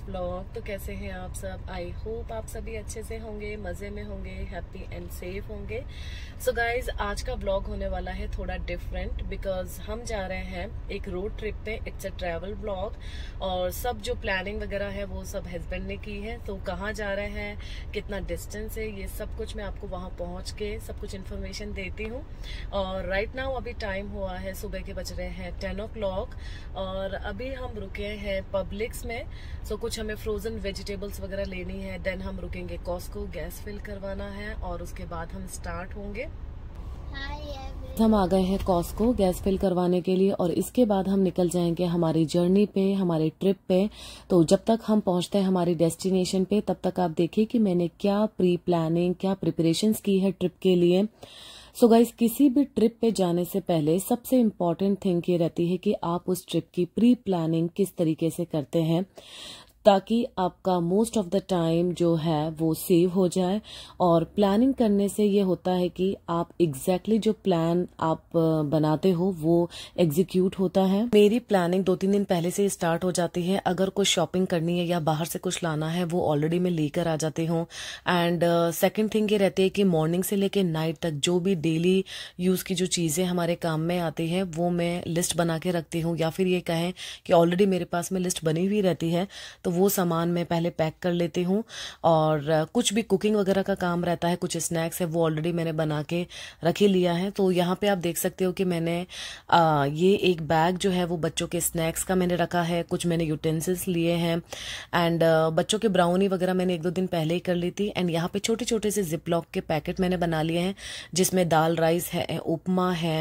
explore तो कैसे हैं आप सब आई होप आप सभी अच्छे से होंगे मज़े में होंगे हैप्पी एंड सेफ होंगे सो so गाइज आज का ब्लॉग होने वाला है थोड़ा डिफरेंट बिकॉज हम जा रहे हैं एक रोड ट्रिप पे इट्स अ ट्रैवल ब्लॉग और सब जो प्लानिंग वगैरह है वो सब हस्बैंड ने की है तो कहाँ जा रहे हैं कितना डिस्टेंस है ये सब कुछ मैं आपको वहाँ पहुँच के सब कुछ इन्फॉर्मेशन देती हूँ और राइट नाउ अभी टाइम हुआ है सुबह के बज रहे हैं टेन ओ और अभी हम रुके हैं पब्लिक्स में सो so कुछ हमें फ्रोज फ्रोज़न वेजिटेबल्स वगैरह लेनी है देन हम रुकेंगे कॉस्को गैस फिल करवाना है और उसके बाद हम स्टार्ट होंगे हम आ गए हैं कॉस्को गैस फिल करवाने के लिए और इसके बाद हम निकल जाएंगे हमारी जर्नी पे हमारे ट्रिप पे तो जब तक हम पहुंचते हैं हमारी डेस्टिनेशन पे तब तक आप देखिए कि मैंने क्या प्री प्लानिंग क्या प्रिपरेशंस की है ट्रिप के लिए सो so गाइज किसी भी ट्रिप पे जाने से पहले सबसे इम्पॉर्टेंट थिंग ये रहती है कि आप उस ट्रिप की प्री प्लानिंग किस तरीके से करते हैं ताकि आपका मोस्ट ऑफ द टाइम जो है वो सेव हो जाए और प्लानिंग करने से ये होता है कि आप एग्जैक्टली exactly जो प्लान आप बनाते हो वो एग्जीक्यूट होता है मेरी प्लानिंग दो तीन दिन पहले से स्टार्ट हो जाती है अगर कुछ शॉपिंग करनी है या बाहर से कुछ लाना है वो ऑलरेडी मैं लेकर आ जाती हूँ एंड सेकेंड थिंग ये रहती है कि मॉर्निंग से लेकर नाइट तक जो भी डेली यूज़ की जो चीज़ें हमारे काम में आती है वो मैं लिस्ट बना के रखती हूँ या फिर ये कहें कि ऑलरेडी मेरे पास में लिस्ट बनी हुई रहती है तो तो वो सामान मैं पहले पैक कर लेती हूँ और कुछ भी कुकिंग वगैरह का काम रहता है कुछ स्नैक्स है वो ऑलरेडी मैंने बना के रख ही लिया है तो यहाँ पे आप देख सकते हो कि मैंने आ, ये एक बैग जो है वो बच्चों के स्नैक्स का मैंने रखा है कुछ मैंने यूटेंसिल्स लिए हैं एंड बच्चों के ब्राउनी वगैरह मैंने एक दो दिन पहले ही कर ली थी एंड यहाँ पे छोटे छोटे से जिप लॉक के पैकेट मैंने बना लिए हैं जिसमें दाल राइस है उपमा है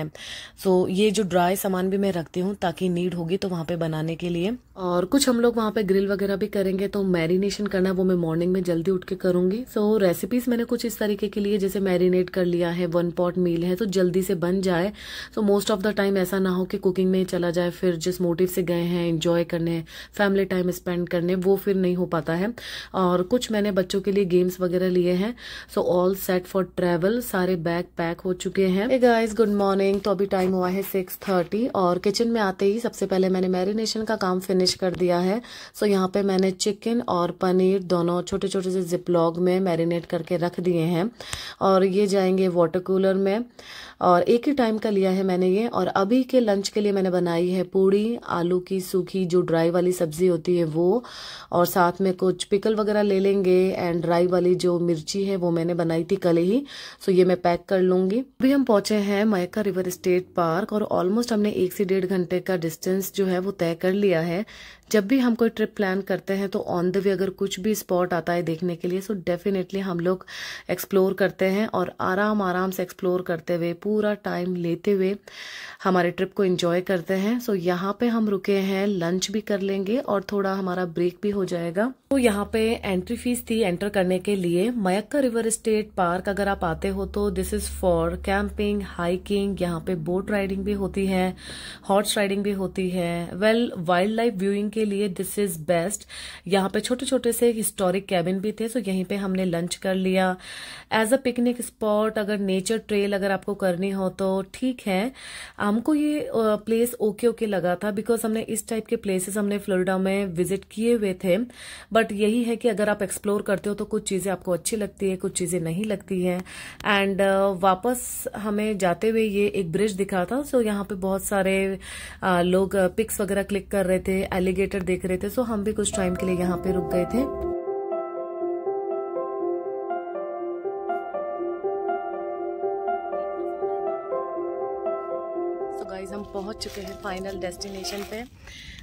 सो ये जो ड्राई सामान भी मैं रखती हूँ ताकि नीड होगी तो वहाँ पे बनाने के लिए और कुछ हम लोग वहाँ पे ग्रिल वगैरह भी करेंगे तो मैरिनेशन करना वो मैं मॉर्निंग में जल्दी उठ के करूंगी सो so, रेसिपीज मैंने कुछ इस तरीके के लिए जैसे मैरिनेट कर लिया है वन पॉट मील है तो जल्दी से बन जाए so most of the time ऐसा ना हो कि कुकिंग में चला जाए फिर जिस मोटिव से गए हैं इंजॉय करने फैमिली टाइम स्पेंड करने वो फिर नहीं हो पाता है और कुछ मैंने बच्चों के लिए गेम्स वगैरह लिए हैं so all set for travel सारे बैग पैक हो चुके हैं गाइज गुड मॉर्निंग तो अभी टाइम हुआ है सिक्स थर्टी और किचन में आते ही सबसे पहले मैंने मैरिनेशन का काम फिनिश कर दिया है सो so, यहाँ पे मैंने चिकन और पनीर दोनों छोटे छोटे से जिपलॉग में मैरिनेट करके रख दिए हैं और ये जाएंगे वाटर कूलर में और एक ही टाइम का लिया है मैंने ये और अभी के लंच के लिए मैंने बनाई है पूड़ी आलू की सूखी जो ड्राई वाली सब्जी होती है वो और साथ में कुछ पिकल वगैरह ले लेंगे एंड ड्राई वाली जो मिर्ची है वो मैंने बनाई थी कल ही सो ये मैं पैक कर लूंगी अभी हम पहुंचे हैं मयका रिवर स्टेट पार्क और ऑलमोस्ट हमने एक से डेढ़ घंटे का डिस्टेंस जो है वो तय कर लिया है जब भी हम कोई ट्रिप प्लान करते हैं तो ऑन द वे अगर कुछ भी स्पॉट आता है देखने के लिए सो डेफिनेटली हम लोग एक्सप्लोर करते हैं और आराम आराम से एक्सप्लोर करते हुए पूरा टाइम लेते हुए हमारे ट्रिप को इंजॉय करते हैं सो so, यहाँ पे हम रुके हैं लंच भी कर लेंगे और थोड़ा हमारा ब्रेक भी हो जाएगा तो यहाँ पे एंट्री फीस थी एंटर करने के लिए मयक्का रिवर स्टेट पार्क अगर आप आते हो तो this is for camping hiking यहाँ पे बोट राइडिंग भी होती है हॉर्स राइडिंग भी होती है वेल वाइल्ड लाइफ व्यूइंग के लिए दिस इज बेस्ट यहाँ पे छोटे छोटे से हिस्टोरिक कैबिन भी थे सो यहीं पे हमने लंच कर लिया एज अ पिकनिक स्पॉट अगर नेचर ट्रेल अगर आपको कर करने हो तो ठीक है हमको ये प्लेस ओके ओके लगा था बिकॉज हमने इस टाइप के प्लेसेस हमने फ्लोरिडा में विजिट किए हुए थे बट यही है कि अगर आप एक्सप्लोर करते हो तो कुछ चीज़ें आपको अच्छी लगती है कुछ चीज़ें नहीं लगती हैं एंड वापस हमें जाते हुए ये एक ब्रिज दिखा था सो यहाँ पे बहुत सारे लोग पिक्स वगैरह क्लिक कर रहे थे एलिगेटर देख रहे थे सो हम भी कुछ टाइम के लिए यहाँ पे रुक गए थे पहुंच चुके हैं फाइनल डेस्टिनेशन पे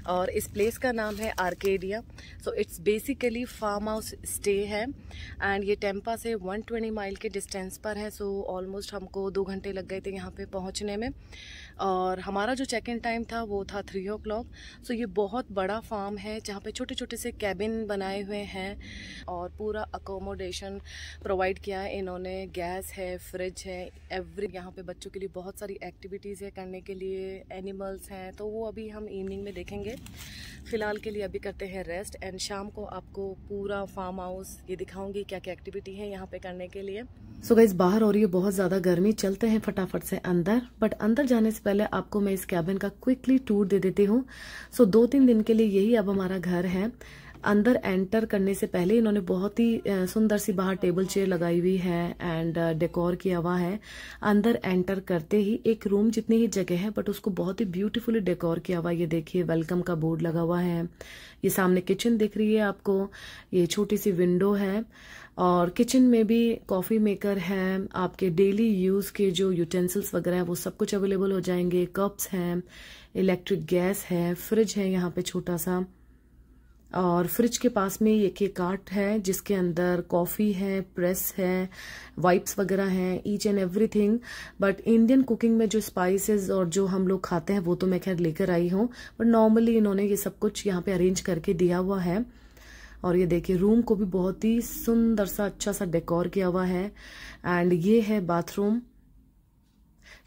और इस प्लेस का नाम है Arcadia so it's basically farm house stay है एंड ये टेम्पा से 120 माइल के डिस्टेंस पर है सो so ऑलमोस्ट हमको दो घंटे लग गए थे यहाँ पे पहुँचने में और हमारा जो चेक इन टाइम था वो था थ्री ओ क्लॉक सो ये बहुत बड़ा फार्म है जहाँ पे छोटे छोटे से कैबिन बनाए हुए हैं और पूरा अकोमोडेशन प्रोवाइड किया है इन्होंने गैस है फ्रिज है एवरी यहाँ पे बच्चों के लिए बहुत सारी एक्टिविटीज़ है करने के लिए एनिमल्स हैं तो वो अभी हम इवनिंग में देखेंगे फ़िलहाल के लिए अभी करते हैं रेस्ट एंड शाम को आपको पूरा फार्म हाउस ये दिखाऊंगी क्या क्या एक्टिविटी है यहाँ पे करने के लिए सो so गाइज बाहर हो रही है बहुत ज़्यादा गर्मी चलते हैं फटाफट से अंदर बट अंदर जाने से पहले आपको मैं इस कैबिन का क्विकली टूर दे देती हूँ सो so, दो तीन दिन के लिए यही अब हमारा घर है अंदर एंटर करने से पहले इन्होंने बहुत ही सुंदर सी बाहर टेबल चेयर लगाई हुई है एंड डेकोर किया हुआ है अंदर एंटर करते ही एक रूम जितनी ही जगह है बट उसको बहुत ही ब्यूटीफुली डेकोर किया हुआ ये देखिए वेलकम का बोर्ड लगा हुआ है ये सामने किचन दिख रही है आपको ये छोटी सी विंडो है और किचन में भी कॉफ़ी मेकर है आपके डेली यूज़ के जो यूटेंसिल्स वगैरह है वो सब कुछ अवेलेबल हो जाएंगे कप्स हैं इलेक्ट्रिक गैस है फ्रिज है यहाँ पे छोटा सा और फ्रिज के पास में ये के कार्ट है जिसके अंदर कॉफ़ी है प्रेस है वाइप्स वगैरह हैं each and everything but Indian cooking में जो स्पाइसेस और जो हम लोग खाते हैं वो तो मैं खैर लेकर आई हूँ बट नॉर्मली इन्होंने ये सब कुछ यहाँ पे अरेंज करके दिया हुआ है और ये देखिए रूम को भी बहुत ही सुंदर सा अच्छा सा डेकोर किया हुआ है एंड ये है बाथरूम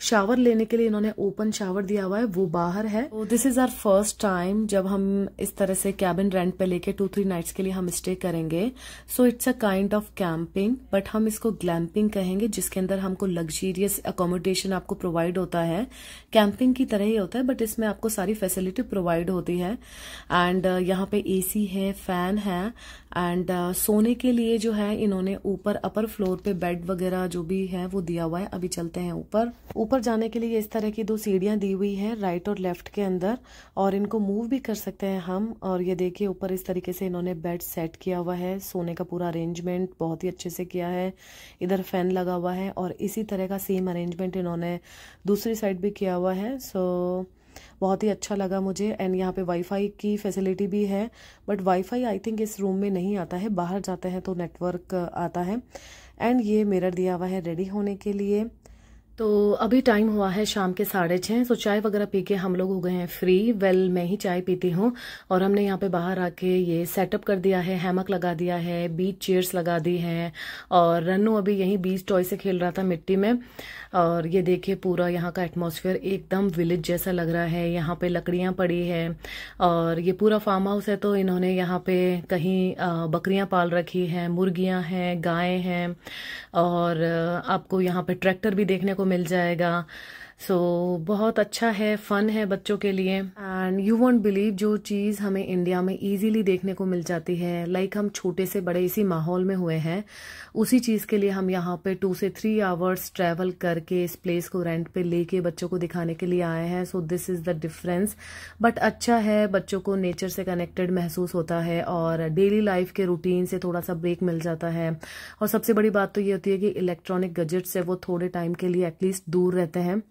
शावर लेने के लिए इन्होंने ओपन शावर दिया हुआ है वो बाहर है तो this is our first time जब हम इस तरह से कैबिन रेंट पे लेके टू थ्री नाइट्स के लिए हम स्टे करेंगे so it's a kind of camping but हम इसको ग्लैम्पिंग कहेंगे जिसके अंदर हमको लग्जीरियस अकोमोडेशन आपको प्रोवाइड होता है कैंपिंग की तरह ही होता है बट इसमें आपको सारी फैसिलिटी प्रोवाइड होती है एंड uh, यहाँ पे एसी है फैन है एंड uh, सोने के लिए जो है इन्होंने ऊपर अपर फ्लोर पे बेड वगैरह जो भी है वो दिया हुआ है अभी चलते हैं ऊपर ऊपर जाने के लिए इस तरह की दो सीढ़ियाँ दी हुई हैं राइट और लेफ्ट के अंदर और इनको मूव भी कर सकते हैं हम और ये देखिए ऊपर इस तरीके से इन्होंने बेड सेट किया हुआ है सोने का पूरा अरेंजमेंट बहुत ही अच्छे से किया है इधर फैन लगा हुआ है और इसी तरह का सेम अरेंजमेंट इन्होंने दूसरी साइड भी किया हुआ है सो so, बहुत ही अच्छा लगा मुझे एंड यहाँ पे वाईफाई की फैसिलिटी भी है बट वाईफाई आई थिंक इस रूम में नहीं आता है बाहर जाते हैं तो नेटवर्क आता है एंड ये मिरर दिया हुआ है रेडी होने के लिए तो अभी टाइम हुआ है शाम के साढ़े छः सो तो चाय वगैरह पी के हम लोग हो गए हैं फ्री वेल मैं ही चाय पीती हूँ और हमने यहाँ पे बाहर आके ये सेटअप कर दिया है हैमक लगा दिया है बीच चेयर्स लगा दी हैं और रन्नू अभी यहीं बीच टॉय से खेल रहा था मिट्टी में और ये देखिए पूरा यहाँ का एटमोसफियर एकदम विलेज जैसा लग रहा है यहाँ पर लकड़ियाँ पड़ी है और ये पूरा फार्म हाउस है तो इन्होंने यहाँ पे कहीं बकरियाँ पाल रखी हैं मुर्गियाँ हैं गायें हैं और आपको यहाँ पर ट्रैक्टर भी देखने को मिल जाएगा सो so, बहुत अच्छा है फ़न है बच्चों के लिए एंड यू वॉन्ट बिलीव जो चीज़ हमें इंडिया में इजीली देखने को मिल जाती है लाइक like हम छोटे से बड़े इसी माहौल में हुए हैं उसी चीज़ के लिए हम यहाँ पे टू से थ्री आवर्स ट्रैवल करके इस प्लेस को रेंट पे लेके बच्चों को दिखाने के लिए आए हैं so this is the difference but अच्छा है बच्चों को नेचर से कनेक्टेड महसूस होता है और डेली लाइफ के रूटीन से थोड़ा सा ब्रेक मिल जाता है और सबसे बड़ी बात तो ये होती है कि इलेक्ट्रॉनिक गजेट्स से वो थोड़े टाइम के लिए एटलीस्ट दूर रहते हैं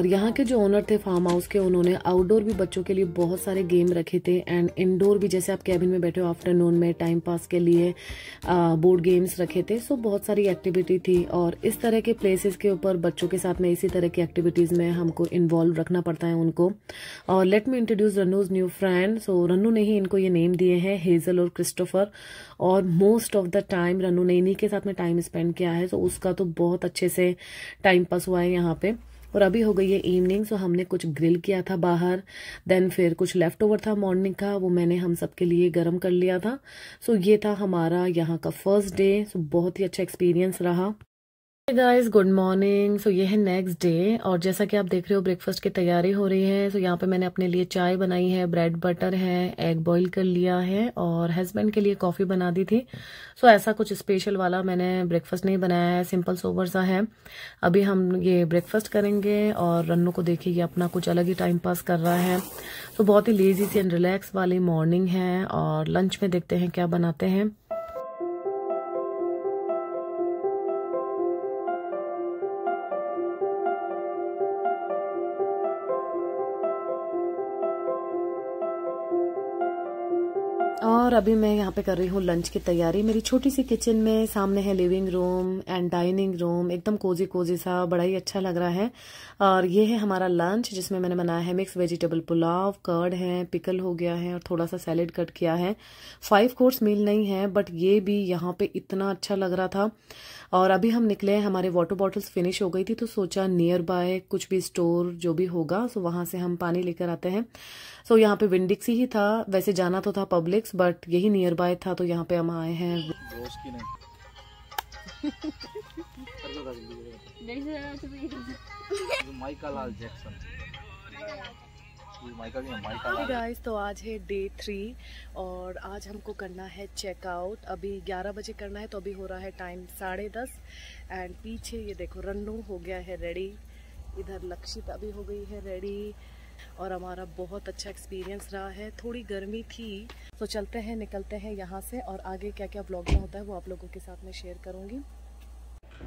और यहाँ के जो ओनर थे फार्म हाउस के उन्होंने आउटडोर भी बच्चों के लिए बहुत सारे गेम रखे थे एंड इनडोर भी जैसे आप कैबिन में बैठे हो आफ्टरनून में टाइम पास के लिए बोर्ड गेम्स रखे थे सो बहुत सारी एक्टिविटी थी और इस तरह के प्लेसेस के ऊपर बच्चों के साथ में इसी तरह की एक्टिविटीज़ में हमको इन्वॉल्व रखना पड़ता है उनको और let me introduce Ranu's new friend so Ranu ने ही इनको ये नेम दिए हैं हेजल और क्रिस्टोफर और most of the time Ranu ने इन्हीं के साथ में टाइम स्पेंड किया है सो उसका तो बहुत अच्छे से टाइम पास हुआ है यहाँ पर और अभी हो गई है इवनिंग सो हमने कुछ ग्रिल किया था बाहर देन फिर कुछ लेफ्ट ओवर था मॉर्निंग का वो मैंने हम सब के लिए गर्म कर लिया था सो ये था हमारा यहाँ का फर्स्ट डे सो बहुत ही अच्छा एक्सपीरियंस रहा गाइस गुड मॉर्निंग सो ये है नेक्स्ट डे और जैसा कि आप देख रहे हो ब्रेकफास्ट की तैयारी हो रही है सो so, यहाँ पे मैंने अपने लिए चाय बनाई है ब्रेड बटर है एग बॉईल कर लिया है और हस्बैंड के लिए कॉफ़ी बना दी थी सो so, ऐसा कुछ स्पेशल वाला मैंने ब्रेकफास्ट नहीं बनाया है सिंपल सोवर सा है अभी हम ये ब्रेकफास्ट करेंगे और रन्नू को देखिए ये अपना कुछ अलग ही टाइम पास कर रहा है सो so, बहुत ही लेजी सी एंड रिलैक्स वाली मॉर्निंग है और लंच में देखते हैं क्या बनाते हैं और अभी मैं यहाँ पे कर रही हूँ लंच की तैयारी मेरी छोटी सी किचन में सामने है living room and dining room एकदम कोजी कोजी सा बड़ा ही अच्छा लग रहा है और ये है हमारा लंच जिसमें मैंने बनाया है मिक्स वेजिटेबल पुलाव कर्ड है पिकल हो गया है और थोड़ा सा सैलेड कट किया है फाइव कोर्स मील नहीं है बट ये भी यहाँ पे इतना अच्छा लग रहा था और अभी हम निकले हैं हमारे वाटर बॉटल्स फिनिश हो गई थी तो सोचा नियर बाय कुछ भी स्टोर जो भी होगा सो वहां से हम पानी लेकर आते हैं सो यहाँ पे विंडिक्स ही था वैसे जाना तो था पब्लिक्स बट बट यही नियर बाय था तो यहाँ पे हम आए हैं गाइस तो आज है डे थ्री और आज हमको करना है चेकआउट अभी 11 बजे करना है तो अभी हो रहा है टाइम साढ़े दस एंड पीछे ये देखो रन्नू हो गया है रेडी इधर लक्षित अभी हो गई है रेडी और हमारा बहुत अच्छा एक्सपीरियंस रहा है थोड़ी गर्मी थी तो चलते हैं निकलते हैं यहाँ से और आगे क्या क्या ब्लॉग में होता है वो आप लोगों के साथ मैं शेयर करूँगी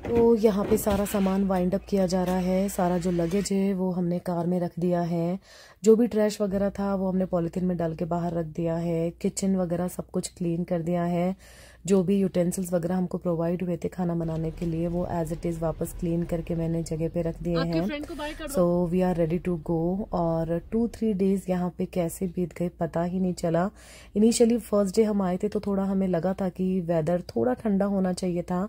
तो यहाँ पे सारा सामान वाइंड अप किया जा रहा है सारा जो लगेज है वो हमने कार में रख दिया है जो भी ट्रैश वगैरह था वो हमने पॉलीथीन में डाल के बाहर रख दिया है किचन वगैरह सब कुछ क्लीन कर दिया है जो भी यूटेंसिल्स वगैरह हमको प्रोवाइड हुए थे खाना बनाने के लिए वो एज इट इज वापस क्लीन करके मैंने जगह पे रख दिए हैं so we are ready to go और टू थ्री डेज यहाँ पे कैसे बीत गए पता ही नहीं चला इनिशियली फर्स्ट डे हम आए थे तो थोड़ा हमें लगा था कि वेदर थोड़ा ठंडा होना चाहिए था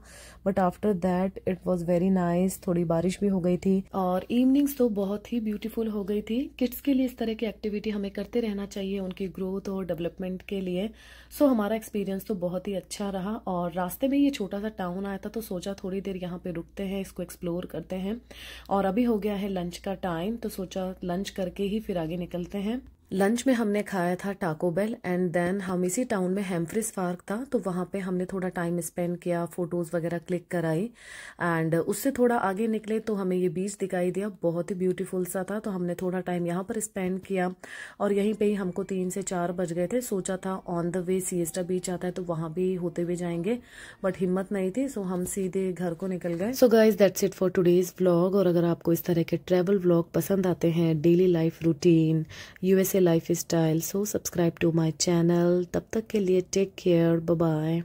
but after that it was very nice थोड़ी बारिश भी हो गई थी और इवनिंग्स तो बहुत ही ब्यूटीफुल हो गई थी किड्स के लिए इस तरह की एक्टिविटी हमें करते रहना चाहिए उनकी ग्रोथ और डेवलपमेंट के लिए सो so, हमारा एक्सपीरियंस तो बहुत ही अच्छा अच्छा रहा और रास्ते में ये छोटा सा टाउन आया था तो सोचा थोड़ी देर यहाँ पे रुकते हैं इसको एक्सप्लोर करते हैं और अभी हो गया है लंच का टाइम तो सोचा लंच करके ही फिर आगे निकलते हैं लंच में हमने खाया था टाको बेल एंड देन हम इसी टाउन में हेम्फ्रिस पार्क था तो वहाँ पे हमने थोड़ा टाइम स्पेंड किया फोटोज़ वगैरह क्लिक कराई एंड उससे थोड़ा आगे निकले तो हमें ये बीच दिखाई दिया बहुत ही ब्यूटीफुल सा था तो हमने थोड़ा टाइम यहाँ पर स्पेंड किया और यहीं पे ही हमको तीन से चार बज गए थे सोचा था ऑन द वे सीएसटा बीच आता है तो वहाँ भी होते हुए जाएंगे बट हिम्मत नहीं थी सो हम सीधे घर को निकल गए so guys that's it for today's blog और अगर आपको इस तरह के ट्रेवल ब्लॉग पसंद आते हैं डेली लाइफ रूटीन यूएस से lifestyle so subscribe to my channel तब तक के लिए टेक केयर बाय